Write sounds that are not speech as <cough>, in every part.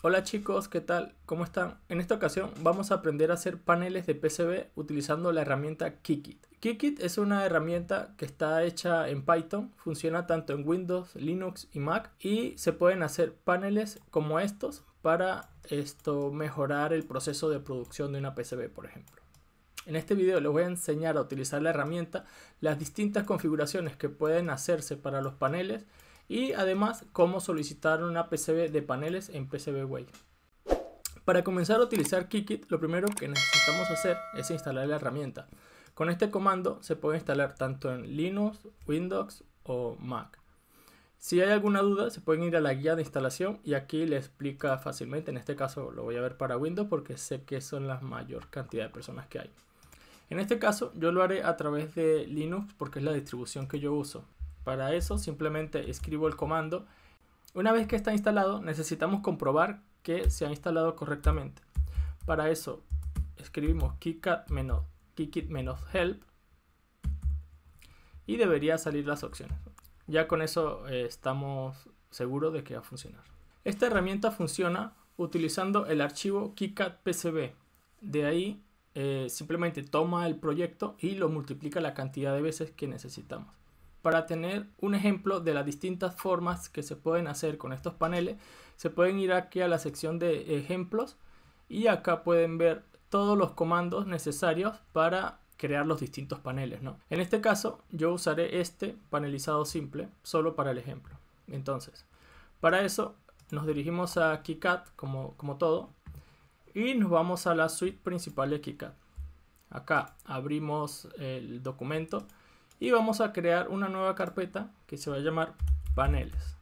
Hola chicos, ¿qué tal? ¿Cómo están? En esta ocasión vamos a aprender a hacer paneles de PCB utilizando la herramienta Kikit. Kikit es una herramienta que está hecha en Python, funciona tanto en Windows, Linux y Mac y se pueden hacer paneles como estos para esto mejorar el proceso de producción de una PCB, por ejemplo. En este video les voy a enseñar a utilizar la herramienta, las distintas configuraciones que pueden hacerse para los paneles y además cómo solicitar una PCB de paneles en PCBWay. Para comenzar a utilizar Kikit, lo primero que necesitamos hacer es instalar la herramienta. Con este comando se puede instalar tanto en Linux, Windows o Mac. Si hay alguna duda, se pueden ir a la guía de instalación y aquí le explica fácilmente. En este caso lo voy a ver para Windows porque sé que son la mayor cantidad de personas que hay. En este caso yo lo haré a través de Linux porque es la distribución que yo uso. Para eso simplemente escribo el comando. Una vez que está instalado, necesitamos comprobar que se ha instalado correctamente. Para eso escribimos kikit-help y debería salir las opciones. Ya con eso eh, estamos seguros de que va a funcionar. Esta herramienta funciona utilizando el archivo keycat-pcb. De ahí eh, simplemente toma el proyecto y lo multiplica la cantidad de veces que necesitamos para tener un ejemplo de las distintas formas que se pueden hacer con estos paneles, se pueden ir aquí a la sección de ejemplos y acá pueden ver todos los comandos necesarios para crear los distintos paneles. ¿no? En este caso yo usaré este panelizado simple solo para el ejemplo. Entonces, para eso nos dirigimos a KiCad como, como todo y nos vamos a la suite principal de KiCad. Acá abrimos el documento y vamos a crear una nueva carpeta que se va a llamar paneles.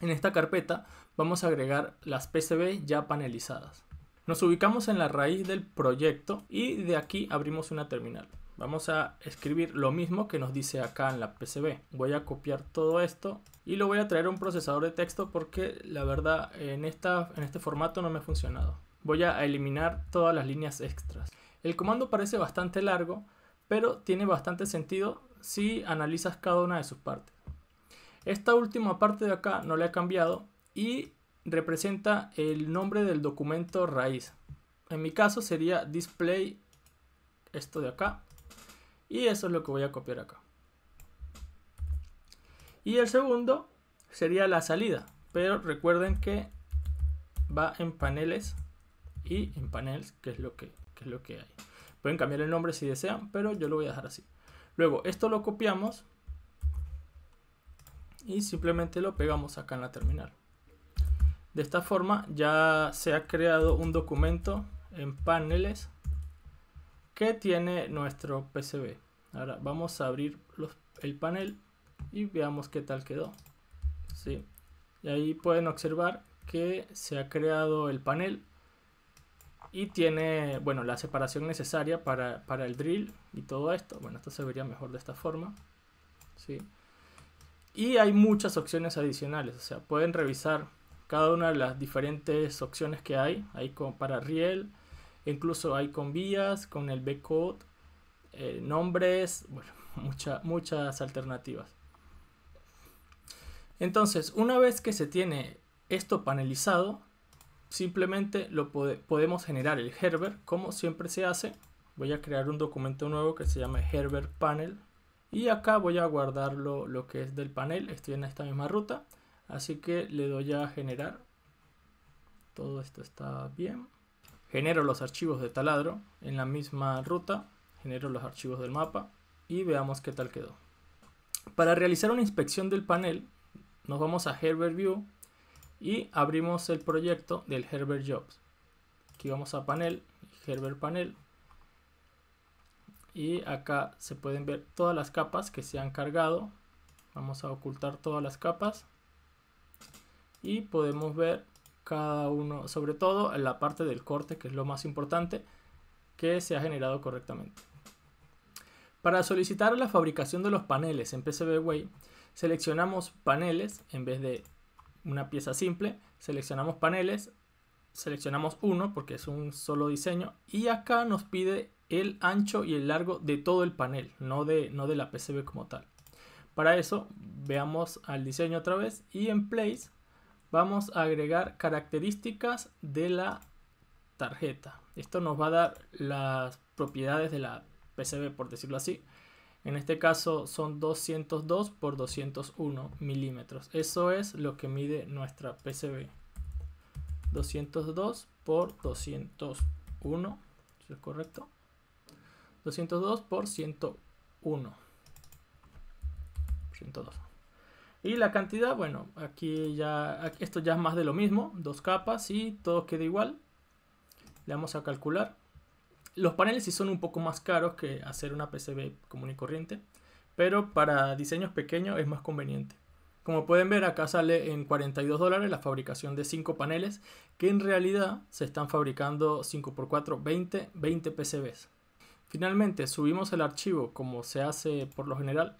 En esta carpeta vamos a agregar las PCB ya panelizadas. Nos ubicamos en la raíz del proyecto y de aquí abrimos una terminal. Vamos a escribir lo mismo que nos dice acá en la PCB. Voy a copiar todo esto y lo voy a traer a un procesador de texto porque la verdad en, esta, en este formato no me ha funcionado. Voy a eliminar todas las líneas extras. El comando parece bastante largo, pero tiene bastante sentido si analizas cada una de sus partes. Esta última parte de acá no le ha cambiado y representa el nombre del documento raíz. En mi caso sería display esto de acá y eso es lo que voy a copiar acá. Y el segundo sería la salida, pero recuerden que va en paneles y en paneles, que es lo que, que es lo que hay. Pueden cambiar el nombre si desean, pero yo lo voy a dejar así. Luego, esto lo copiamos y simplemente lo pegamos acá en la terminal. De esta forma ya se ha creado un documento en paneles que tiene nuestro PCB. Ahora vamos a abrir el panel y veamos qué tal quedó. ¿Sí? Y ahí pueden observar que se ha creado el panel y tiene, bueno, la separación necesaria para, el drill y todo esto. Bueno, esto se vería mejor de esta forma, ¿sí? Y hay muchas opciones adicionales, o sea, pueden revisar cada una de las diferentes opciones que hay. Hay con, para riel, incluso hay con vías, con el B-code, eh, nombres, bueno, <laughs> muchas alternativas. Entonces, una vez que se tiene esto panelizado, simplemente lo podemos generar el Herber, como siempre se hace. Voy a crear un documento nuevo que se llama Herbert Panel y acá voy a guardar lo, que es del panel. Estoy en esta misma ruta, así que le doy a generar. Todo esto está bien. Genero los archivos de taladro en la misma ruta. Genero los archivos del mapa y veamos qué tal quedó. Para realizar una inspección del panel, nos vamos a Herbert View y abrimos el proyecto del Herbert Jobs. Aquí vamos a panel, Herbert panel y acá se pueden ver todas las capas que se han cargado. Vamos a ocultar todas las capas y podemos ver cada uno, sobre todo en la parte del corte que es lo más importante que se ha generado correctamente. Para solicitar la fabricación de los paneles en PCBWay, seleccionamos paneles en vez de una pieza simple, seleccionamos paneles, seleccionamos uno porque es un solo diseño y acá nos pide el ancho y el largo de todo el panel, no de, no de la PCB como tal. Para eso veamos al diseño otra vez y en place vamos a agregar características de la tarjeta. Esto nos va a dar las propiedades de la PCB por decirlo así. En este caso son 202 por 201 milímetros. Eso es lo que mide nuestra PCB. 202 por 201. es correcto? 202 por 101. 102. Y la cantidad, bueno, aquí ya, esto ya es más de lo mismo, dos capas y todo queda igual. Le vamos a calcular los paneles sí son un poco más caros que hacer una PCB común y corriente, pero para diseños pequeños es más conveniente. Como pueden ver acá sale en 42 dólares la fabricación de 5 paneles que en realidad se están fabricando 5x4 20, 20 PCBs. Finalmente subimos el archivo como se hace por lo general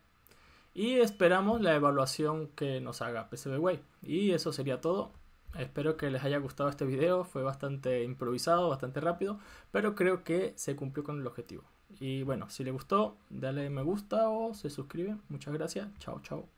y esperamos la evaluación que nos haga PCBWay. Y eso sería todo. Espero que les haya gustado este video, fue bastante improvisado, bastante rápido, pero creo que se cumplió con el objetivo. Y bueno, si les gustó, dale me gusta o se suscribe. Muchas gracias, chao, chao.